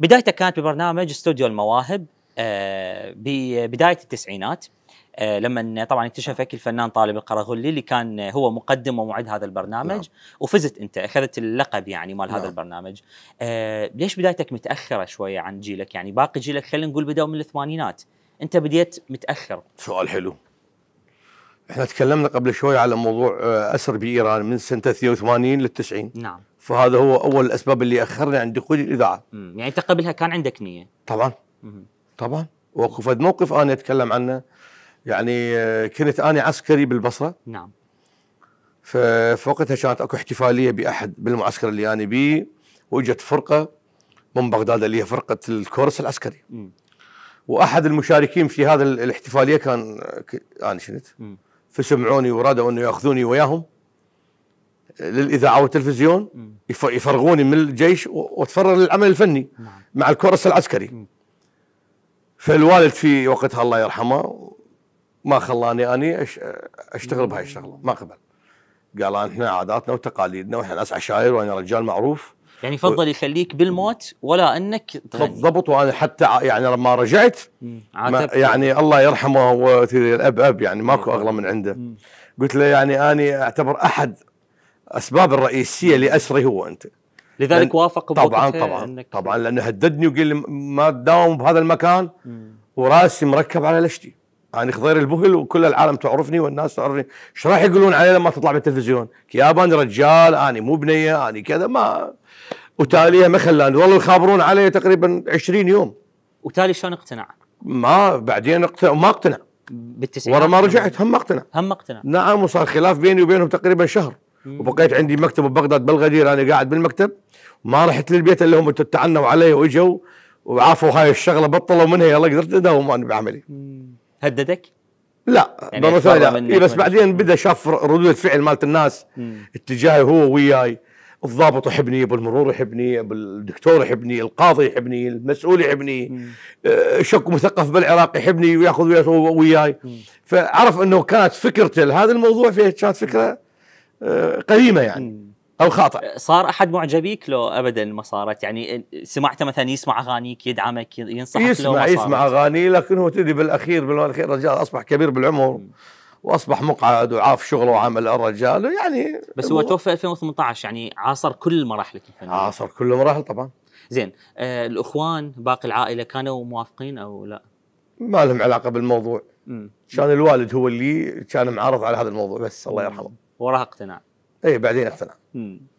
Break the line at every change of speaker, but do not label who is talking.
بدايته كانت ببرنامج استوديو المواهب آه، ببدايه التسعينات آه، لما طبعا اكتشفك الفنان طالب القرغولي اللي كان هو مقدم ومعد هذا البرنامج نعم. وفزت انت اخذت اللقب يعني مال نعم. هذا البرنامج آه ليش بدايتك متاخره شويه عن جيلك يعني باقي جيلك خلينا نقول بداوا من الثمانينات انت بديت متاخر سؤال حلو
احنا تكلمنا قبل شوي على موضوع آه، اسر بايران من سنه 82 لل 90 نعم فهذا هو اول الاسباب اللي اخرني عن دخولي الاذاعه
يعني انت قبلها كان عندك نيه
طبعا طبعا وقف موقف انا اتكلم عنه يعني آه، كنت انا عسكري بالبصره نعم فوقتها كانت اكو احتفاليه باحد بالمعسكر اللي انا بيه واجت فرقه من بغداد اللي هي فرقه الكورس العسكري مم. واحد المشاركين في هذا الاحتفاليه كان آه، انا شنت فسمعوني ورادوا انه ياخذوني وياهم للاذاعه والتلفزيون يفرغوني من الجيش واتفرغ للعمل الفني مع الكورس العسكري فالوالد في وقتها الله يرحمه ما خلاني اني اشتغل بهاي الشغله ما قبل قال احنا عاداتنا وتقاليدنا واحنا ناس عشاير وانا رجال معروف يعني فضل
يخليك بالموت ولا انك
بالضبط وانا حتى يعني لما رجعت ما يعني الله يرحمه الاب اب يعني ماكو اغلى من عنده قلت له يعني اني اعتبر احد الاسباب الرئيسيه لاسري هو انت لذلك وافق طبعا طبعا إنك طبعا لانه هددني وقال لي ما تداوم بهذا المكان وراسي مركب على لشتي انا يعني خضير البهل وكل العالم تعرفني والناس تعرفني ايش راح يقولون علي لما تطلع بالتلفزيون كيابان رجال اني مو بنيه اني كذا ما وتاليها ما خلاني والله يخابرون علي تقريبا 20 يوم
وتالي شلون اقتنع؟
ما بعدين اقتنع ما اقتنع
بالتسعينات ورا ما
رجعت هم اقتنع هم اقتنع نعم وصار خلاف بيني وبينهم تقريبا شهر وبقيت عندي مكتب ببغداد بالغدير انا قاعد بالمكتب ما رحت للبيت اللي هم تعنوا علي واجوا وعافوا هاي الشغله بطلوا منها يلا قدرت اداوم انا بعملي هددك؟ لا يعني مره إيه بس بعدين بدا شاف ردود فعل مالت الناس اتجاهي هو وياي الضابط يحبني ابو المرور يحبني ابو الدكتور يحبني القاضي يحبني المسؤول يحبني آه، شك مثقف بالعراق يحبني وياخذ وياي فعرف انه كانت فكرته لهذا الموضوع فيها كانت فكره آه، قديمه يعني او خاطئ
صار احد معجبيك لو ابدا ما صارت يعني سمعته مثلا يسمع اغانيك يدعمك ينصحك يسمع لو ما يسمع
اغاني لكن هو تدري بالاخير بالاخير الرجال اصبح كبير بالعمر واصبح مقعد وعاف شغله وعمل الرجال يعني بس هو توفى
2018 يعني عاصر كل مراحلك الفنيه عاصر كل المراحل طبعا زين آه الاخوان باقي العائله كانوا موافقين او لا؟
ما لهم علاقه بالموضوع
كان الوالد هو اللي كان معارض على هذا الموضوع بس الله يرحمه وراها اقتناع اي بعدين اقتنع